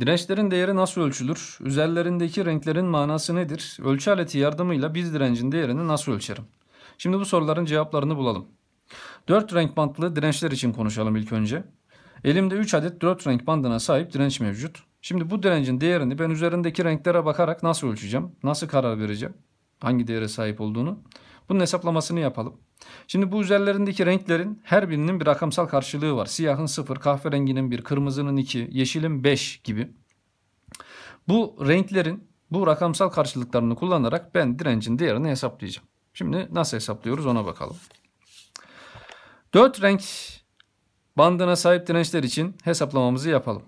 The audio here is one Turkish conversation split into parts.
Dirençlerin değeri nasıl ölçülür? Üzerlerindeki renklerin manası nedir? Ölçü aleti yardımıyla biz direncin değerini nasıl ölçerim? Şimdi bu soruların cevaplarını bulalım. 4 renk bantlı dirençler için konuşalım ilk önce. Elimde 3 adet 4 renk bandına sahip direnç mevcut. Şimdi bu direncin değerini ben üzerindeki renklere bakarak nasıl ölçeceğim? Nasıl karar vereceğim? Hangi değere sahip olduğunu? Bunun hesaplamasını yapalım. Şimdi bu üzerlerindeki renklerin her birinin bir rakamsal karşılığı var. Siyahın 0, kahverenginin 1, kırmızının 2, yeşilin 5 gibi. Bu renklerin bu rakamsal karşılıklarını kullanarak ben direncin değerini hesaplayacağım. Şimdi nasıl hesaplıyoruz ona bakalım. 4 renk bandına sahip dirençler için hesaplamamızı yapalım.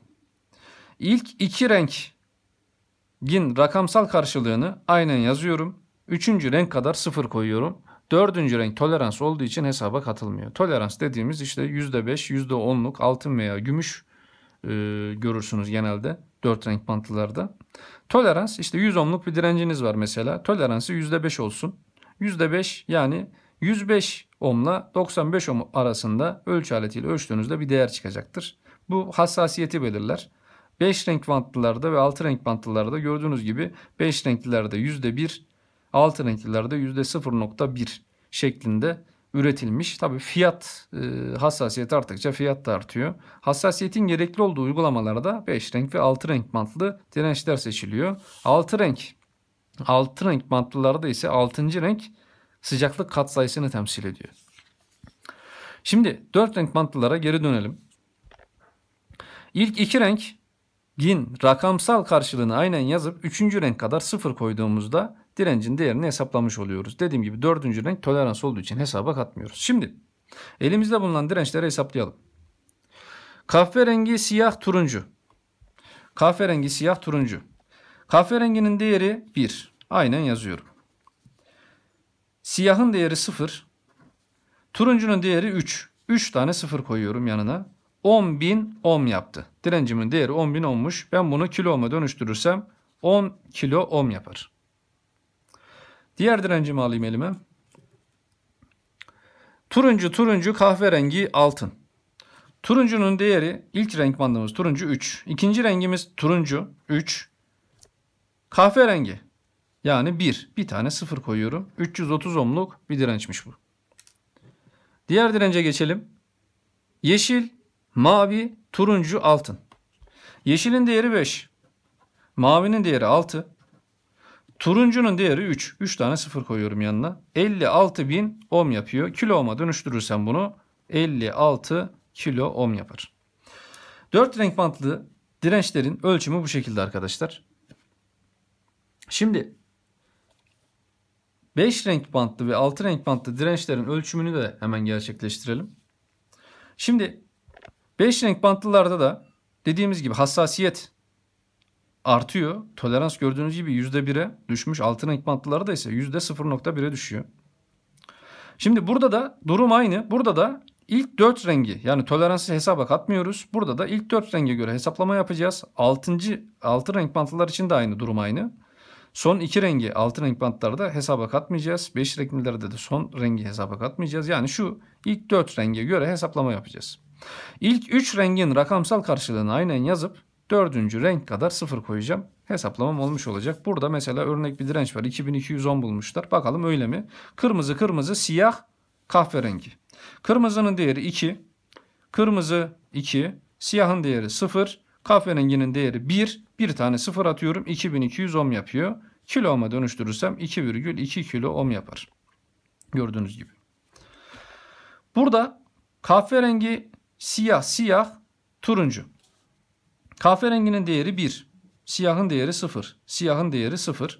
İlk iki rengin rakamsal karşılığını aynen yazıyorum. Üçüncü renk kadar sıfır koyuyorum. Dördüncü renk tolerans olduğu için hesaba katılmıyor. Tolerans dediğimiz işte yüzde beş, yüzde onluk altın veya gümüş e, görürsünüz genelde dört renk bantlılarda. Tolerans işte 100 onluk bir direnciniz var mesela. Toleransı yüzde beş olsun. Yüzde beş yani 105 ohmla 95 ohm arasında ölçü aletiyle ölçtüğünüzde bir değer çıkacaktır. Bu hassasiyeti belirler. 5 renk bantlılarda ve 6 renk bantlılarda gördüğünüz gibi 5 renklilerde %1, altın renklilerde %0.1 şeklinde üretilmiş. Tabi fiyat e, hassasiyet arttıkça fiyat da artıyor. Hassasiyetin gerekli olduğu uygulamalarda 5 renk ve 6 renk mantlı dirençler seçiliyor. 6 renk 6 renk mantlılarda ise 6. renk sıcaklık katsayısını temsil ediyor. Şimdi 4 renk mantlılara geri dönelim. İlk 2 renk gin rakamsal karşılığını aynen yazıp 3. renk kadar 0 koyduğumuzda direncin değerini hesaplamış oluyoruz. Dediğim gibi dördüncü renk tolerans olduğu için hesaba katmıyoruz. Şimdi elimizde bulunan dirençleri hesaplayalım. Kahverengi siyah turuncu. Kahverengi siyah turuncu. Kahverenginin değeri 1. Aynen yazıyorum. Siyahın değeri 0. Turuncunun değeri 3. 3 tane 0 koyuyorum yanına. 10.000 ohm yaptı. Direncimin değeri 10.000 ohmmuş. Ben bunu kilo ohm'a dönüştürürsem 10 kilo ohm yapar. Diğer direncimi alayım elime. Turuncu, turuncu, kahverengi, altın. Turuncunun değeri ilk renk bandımız turuncu 3. İkinci rengimiz turuncu 3. Kahverengi yani 1. Bir tane 0 koyuyorum. 330 ohmluk bir dirençmiş bu. Diğer dirence geçelim. Yeşil, mavi, turuncu, altın. Yeşilin değeri 5. Mavinin değeri 6. Turuncunun değeri 3. 3 tane 0 koyuyorum yanına. 56 bin ohm yapıyor. Kilo ohm'a dönüştürürsen bunu 56 kilo ohm yapar. 4 renk bantlı dirençlerin ölçümü bu şekilde arkadaşlar. Şimdi 5 renk bantlı ve 6 renk bantlı dirençlerin ölçümünü de hemen gerçekleştirelim. Şimdi 5 renk bantlılarda da dediğimiz gibi hassasiyet artıyor. Tolerans gördüğünüz gibi %1'e düşmüş. Altın renk ekmantlıları da ise %0.1'e düşüyor. Şimdi burada da durum aynı. Burada da ilk 4 rengi yani toleransı hesaba katmıyoruz. Burada da ilk 4 renge göre hesaplama yapacağız. 6. altın renk bantlılar için de aynı durum aynı. Son 2 rengi altın renk da hesaba katmayacağız. 5 renklerde de son rengi hesaba katmayacağız. Yani şu ilk 4 renge göre hesaplama yapacağız. İlk 3 rengin rakamsal karşılığını aynen yazıp Dördüncü renk kadar sıfır koyacağım. Hesaplamam olmuş olacak. Burada mesela örnek bir direnç var. 2210 bulmuşlar. Bakalım öyle mi? Kırmızı kırmızı siyah kahverengi. Kırmızının değeri 2. Kırmızı 2. Siyahın değeri 0. Kahverenginin değeri 1. Bir tane sıfır atıyorum. 2210 yapıyor. Kilo ohm'a dönüştürürsem 2,2 kilo ohm yapar. Gördüğünüz gibi. Burada kahverengi siyah siyah turuncu. Kahverenginin değeri 1, siyahın değeri 0, siyahın değeri 0.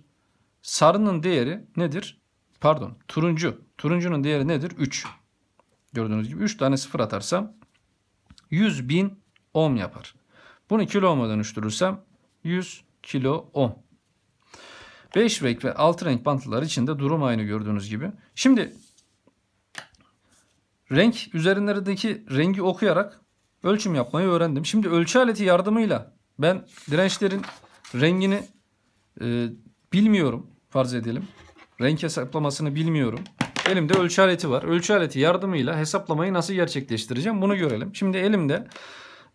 Sarının değeri nedir? Pardon, turuncu. Turuncunun değeri nedir? 3. Gördüğünüz gibi 3 tane 0 atarsam 100 bin ohm yapar. Bunu kilo ohm'a dönüştürürsem 100 kilo ohm. 5 renk ve 6 renk bantlılar de durum aynı gördüğünüz gibi. Şimdi renk üzerlerindeki rengi okuyarak ölçüm yapmayı öğrendim. Şimdi ölçü aleti yardımıyla ben dirençlerin rengini e, bilmiyorum farz edelim. Renk hesaplamasını bilmiyorum. Elimde ölçü aleti var. Ölçü aleti yardımıyla hesaplamayı nasıl gerçekleştireceğim bunu görelim. Şimdi elimde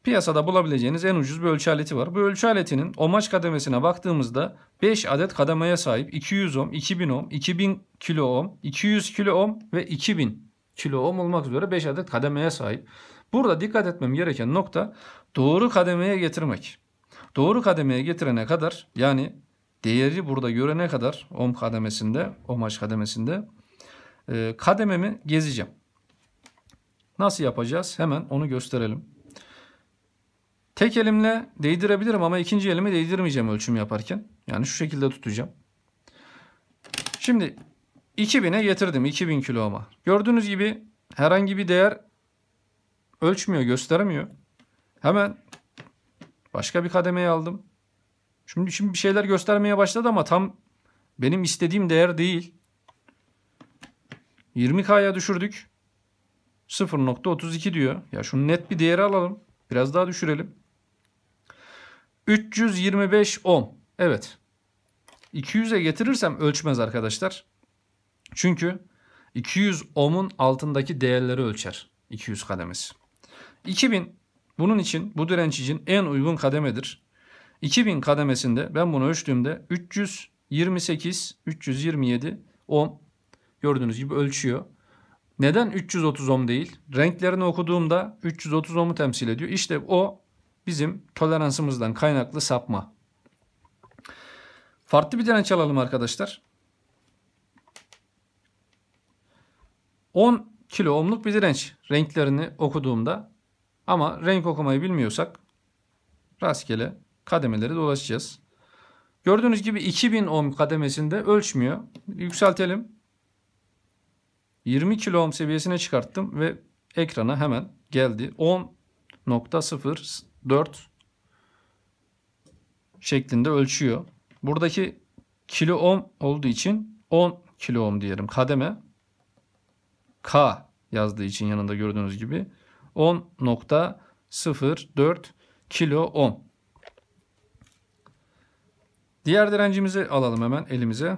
piyasada bulabileceğiniz en ucuz bir ölçü aleti var. Bu ölçü aletinin omaç kademesine baktığımızda 5 adet kademeye sahip. 200 ohm, 2000 ohm, 2000 kilo ohm, 200 kilo ohm ve 2000 kilo ohm olmak üzere 5 adet kademeye sahip. Burada dikkat etmem gereken nokta doğru kademeye getirmek. Doğru kademeye getirene kadar yani değeri burada görene kadar om kademesinde, omaç kademesinde e, kadememi gezeceğim. Nasıl yapacağız? Hemen onu gösterelim. Tek elimle değdirebilirim ama ikinci elimi değdirmeyeceğim ölçüm yaparken. Yani şu şekilde tutacağım. Şimdi 2000'e getirdim 2000 kilo ama Gördüğünüz gibi herhangi bir değer ölçmüyor, gösteremiyor. Hemen başka bir kademeye aldım. Şimdi şimdi bir şeyler göstermeye başladı ama tam benim istediğim değer değil. 20K'ya düşürdük. 0.32 diyor. Ya şunu net bir değeri alalım. Biraz daha düşürelim. 325 ohm. Evet. 200'e getirirsem ölçmez arkadaşlar. Çünkü 200 ohm'un altındaki değerleri ölçer. 200 kademesi. 2000 bunun için bu direnç için en uygun kademedir. 2000 kademesinde ben bunu ölçtüğümde 328, 327 ohm gördüğünüz gibi ölçüyor. Neden 330 ohm değil? Renklerini okuduğumda 330 ohm'u temsil ediyor. İşte o bizim toleransımızdan kaynaklı sapma. Farklı bir direnç alalım arkadaşlar. 10 kilo ohmluk bir direnç renklerini okuduğumda ama renk okumayı bilmiyorsak rastgele kademeleri dolaşacağız. Gördüğünüz gibi 2000 ohm kademesinde ölçmüyor. Yükseltelim. 20 kilo ohm seviyesine çıkarttım ve ekrana hemen geldi. 10.04 şeklinde ölçüyor. Buradaki kilo ohm olduğu için 10 kilo ohm diyelim. Kademe K yazdığı için yanında gördüğünüz gibi 10.04 kilo ohm. Diğer direncimizi alalım hemen elimize.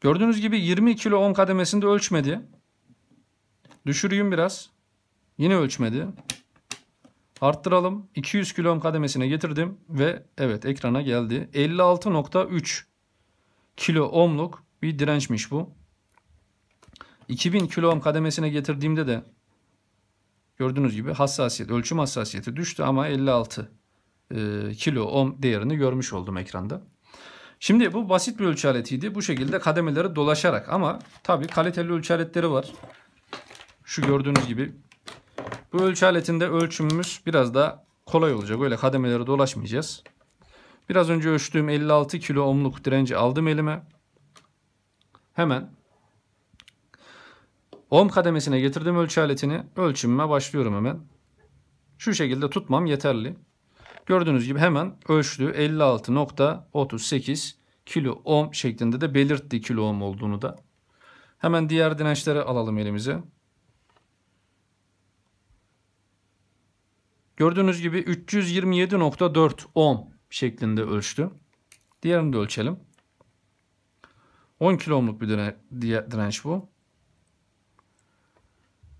Gördüğünüz gibi 20 kilo ohm kademesinde ölçmedi. Düşüreyim biraz. Yine ölçmedi. Arttıralım. 200 kilo ohm kademesine getirdim ve evet ekrana geldi. 56.3 kilo ohmluk bir dirençmiş bu. 2000 kilo ohm kademesine getirdiğimde de gördüğünüz gibi hassasiyet, ölçüm hassasiyeti düştü ama 56 e, kilo ohm değerini görmüş oldum ekranda. Şimdi bu basit bir ölçü aletiydi. Bu şekilde kademeleri dolaşarak ama tabii kaliteli ölçü aletleri var. Şu gördüğünüz gibi. Bu ölçü aletinde ölçümümüz biraz daha kolay olacak. Öyle kademeleri dolaşmayacağız. Biraz önce ölçtüğüm 56 kilo ohmluk direnci aldım elime. Hemen ohm kademesine getirdim ölçü aletini. Ölçümüme başlıyorum hemen. Şu şekilde tutmam yeterli. Gördüğünüz gibi hemen ölçtü 56.38 kilo ohm şeklinde de belirtti kilo ohm olduğunu da. Hemen diğer dirençleri alalım elimize. Gördüğünüz gibi 327.4 ohm şeklinde ölçtü. Diğerini de ölçelim. 10 kilo ohmluk bir direnç bu.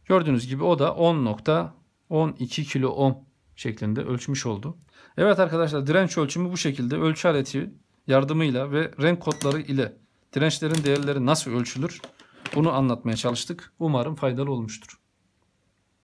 Gördüğünüz gibi o da 10.12 kilo ohm şeklinde ölçmüş oldu. Evet arkadaşlar direnç ölçümü bu şekilde ölçü aleti yardımıyla ve renk kodları ile dirençlerin değerleri nasıl ölçülür bunu anlatmaya çalıştık. Umarım faydalı olmuştur.